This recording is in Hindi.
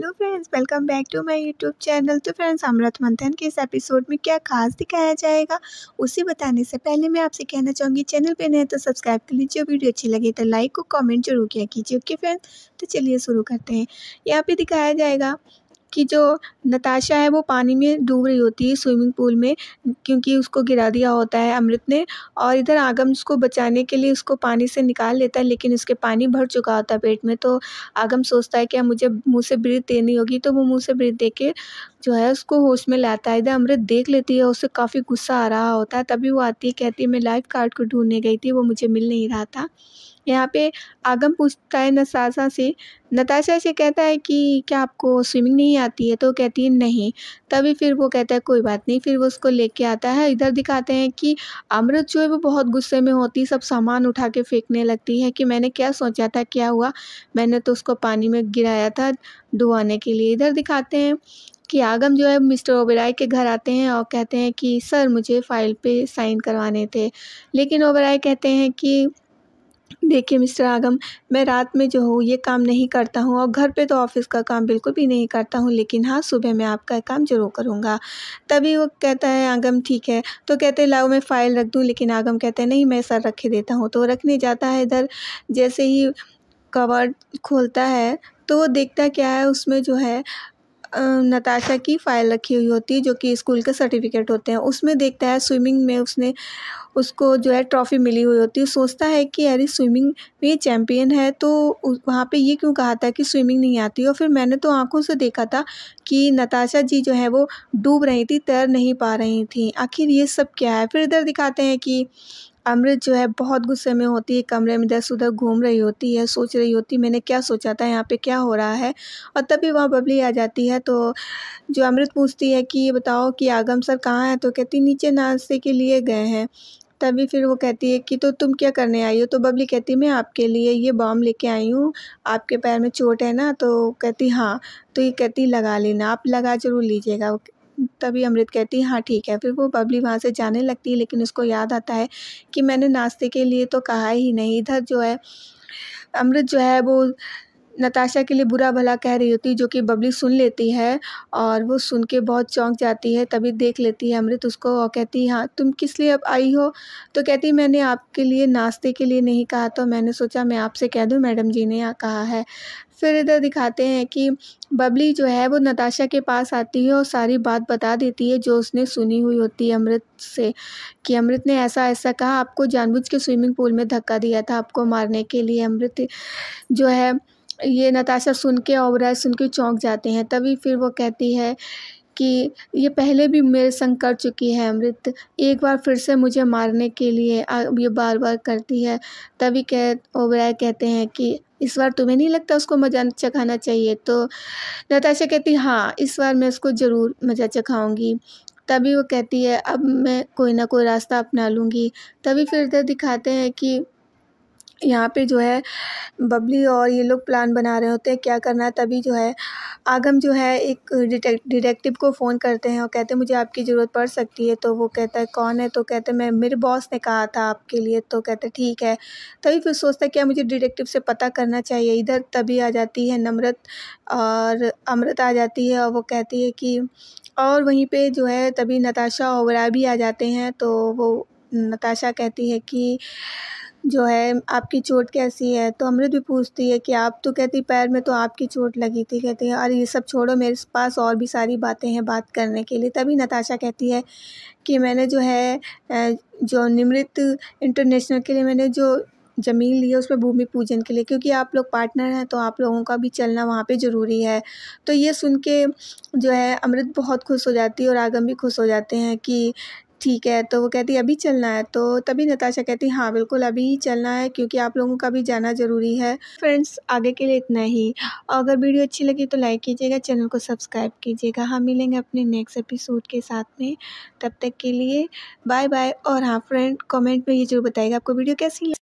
hello friends welcome back to my YouTube channel तो फ्रेंड्स अमृत मंथन के इस एपिसोड में क्या खास दिखाया जाएगा उसे बताने से पहले मैं आपसे कहना चाहूँगी चैनल पे नए तो सब्सक्राइब कर लीजिए वीडियो अच्छी लगे तो लाइक और कमेंट जरूर किया कीजिए ओके फ्रेंड्स तो चलिए शुरू करते हैं यहाँ पर दिखाया जाएगा कि जो नताशा है वो पानी में डूब रही होती है स्विमिंग पूल में क्योंकि उसको गिरा दिया होता है अमृत ने और इधर आगम उसको बचाने के लिए उसको पानी से निकाल लेता है लेकिन उसके पानी भर चुका होता है पेट में तो आगम सोचता है कि मुझे मुँह से ब्रीथ देनी होगी तो वो मुँह से ब्रीथ दे के जो है उसको होश में लाता है इधर अमृत देख लेती है उसे काफ़ी गुस्सा आ रहा होता है तभी वो आती है कहती है मैं लाइफ गार्ड को ढूंढने गई थी वो मुझे मिल नहीं रहा था यहाँ पे आगम पूछता है नताशा से नताशा से कहता है कि क्या आपको स्विमिंग नहीं आती है तो कहती है नहीं तभी फिर वो कहता है कोई बात नहीं फिर वो उसको लेके आता है इधर दिखाते हैं कि अमृत जो है वो बहुत गुस्से में होती सब सामान उठा के फेंकने लगती है कि मैंने क्या सोचा था क्या हुआ मैंने तो उसको पानी में गिराया था डुबाने के लिए इधर दिखाते हैं कि आगम जो है मिस्टर ओबराय के घर आते हैं और कहते हैं कि सर मुझे फ़ाइल पे साइन करवाने थे लेकिन ओबराय कहते हैं कि देखिए मिस्टर आगम मैं रात में जो हूँ ये काम नहीं करता हूँ और घर पे तो ऑफिस का काम बिल्कुल भी नहीं करता हूँ लेकिन हाँ सुबह मैं आपका काम जरूर करूँगा तभी वो कहता है आगम ठीक है तो कहते लाओ मैं फ़ाइल रख दूँ लेकिन आगम कहते हैं नहीं मैं सर रखे देता हूँ तो रखने जाता है इधर जैसे ही कवर्ड खोलता है तो वो देखता क्या है उसमें जो है नताशा की फ़ाइल रखी हुई होती है जो कि स्कूल के सर्टिफिकेट होते हैं उसमें देखता है स्विमिंग में उसने उसको जो है ट्रॉफ़ी मिली हुई होती है सोचता है कि अरे स्विमिंग में चैम्पियन है तो वहाँ पे ये क्यों कहा था कि स्विमिंग नहीं आती और फिर मैंने तो आंखों से देखा था कि नताशा जी जो है वो डूब रही थी तैर नहीं पा रही थी आखिर ये सब क्या है फिर इधर दिखाते हैं कि अमृत जो है बहुत गुस्से में होती है कमरे में इधर उधर घूम रही होती है सोच रही होती है मैंने क्या सोचा था यहाँ पे क्या हो रहा है और तभी वहाँ बबली आ जाती है तो जो अमृत पूछती है कि ये बताओ कि आगम सर कहाँ है तो कहती नीचे नाश्ते के लिए गए हैं तभी फिर वो कहती है कि तो तुम क्या करने आई हो तो बबली कहती मैं आपके लिए ये बॉम लेके आई हूँ आपके पैर में चोट है ना तो कहती हाँ तो ये कहती लगा लेना आप लगा ज़रूर लीजिएगा तभी अमृत कहती है हाँ ठीक है फिर वो बबली वहाँ से जाने लगती है लेकिन उसको याद आता है कि मैंने नाश्ते के लिए तो कहा ही नहीं इधर जो है अमृत जो है वो नताशा के लिए बुरा भला कह रही होती जो कि बबली सुन लेती है और वो सुन के बहुत चौंक जाती है तभी देख लेती है अमृत उसको और कहती है हाँ तुम किस लिए अब आई हो तो कहती मैंने आपके लिए नाश्ते के लिए नहीं कहा तो मैंने सोचा मैं आपसे कह दूँ मैडम जी ने कहा है फिर इधर दिखाते हैं कि बबली जो है वो नताशा के पास आती है और सारी बात बता देती है जो उसने सुनी हुई होती है अमृत से कि अमृत ने ऐसा ऐसा कहा आपको जानबूझ के स्विमिंग पूल में धक्का दिया था आपको मारने के लिए अमृत जो है ये नताशा सुन के ओबराय सुन के चौंक जाते हैं तभी फिर वो कहती है कि ये पहले भी मेरे संग कर चुकी है अमृत एक बार फिर से मुझे मारने के लिए अब ये बार बार करती है तभी कह ओबराय कहते हैं कि इस बार तुम्हें नहीं लगता उसको मजा चखाना चाहिए तो नताशा कहती हाँ इस बार मैं उसको ज़रूर मज़ा चखाऊँगी तभी वो कहती है अब मैं कोई ना कोई रास्ता अपना लूँगी तभी फिर इधर दिखाते हैं कि यहाँ पे जो है बबली और ये लोग प्लान बना रहे होते हैं क्या करना है तभी जो है आगम जो है एक डिटेक्टिव को फ़ोन करते हैं और कहते हैं मुझे आपकी ज़रूरत पड़ सकती है तो वो कहता है कौन है तो कहते हैं मैं मेरे बॉस ने कहा था आपके लिए तो कहते हैं ठीक है तभी फिर सोचता है क्या मुझे डिटेक्टिव से पता करना चाहिए इधर तभी आ जाती है नम्रत और अमृत आ जाती है और वो कहती है कि और वहीं पर जो है तभी नताशा और वरा भी आ जाते हैं तो वो नताशा कहती है कि जो है आपकी चोट कैसी है तो अमृत भी पूछती है कि आप तो कहती पैर में तो आपकी चोट लगी थी कहती है और ये सब छोड़ो मेरे पास और भी सारी बातें हैं बात करने के लिए तभी नताशा कहती है कि मैंने जो है जो निमृत इंटरनेशनल के लिए मैंने जो ज़मीन ली है उसमें भूमि पूजन के लिए क्योंकि आप लोग पार्टनर हैं तो आप लोगों का भी चलना वहाँ पे ज़रूरी है तो ये सुन के जो है अमृत बहुत खुश हो जाती है और आगम भी खुश हो जाते हैं कि ठीक है तो वो कहती अभी चलना है तो तभी नताशा कहती हाँ बिल्कुल अभी ही चलना है क्योंकि आप लोगों का भी जाना ज़रूरी है फ्रेंड्स आगे के लिए इतना ही अगर वीडियो अच्छी लगी तो लाइक कीजिएगा चैनल को सब्सक्राइब कीजिएगा हम हाँ, मिलेंगे अपने नेक्स्ट एपिसोड के साथ में तब तक के लिए बाय बाय और हाँ फ्रेंड कमेंट में ये जरूर बताएगा आपको वीडियो कैसी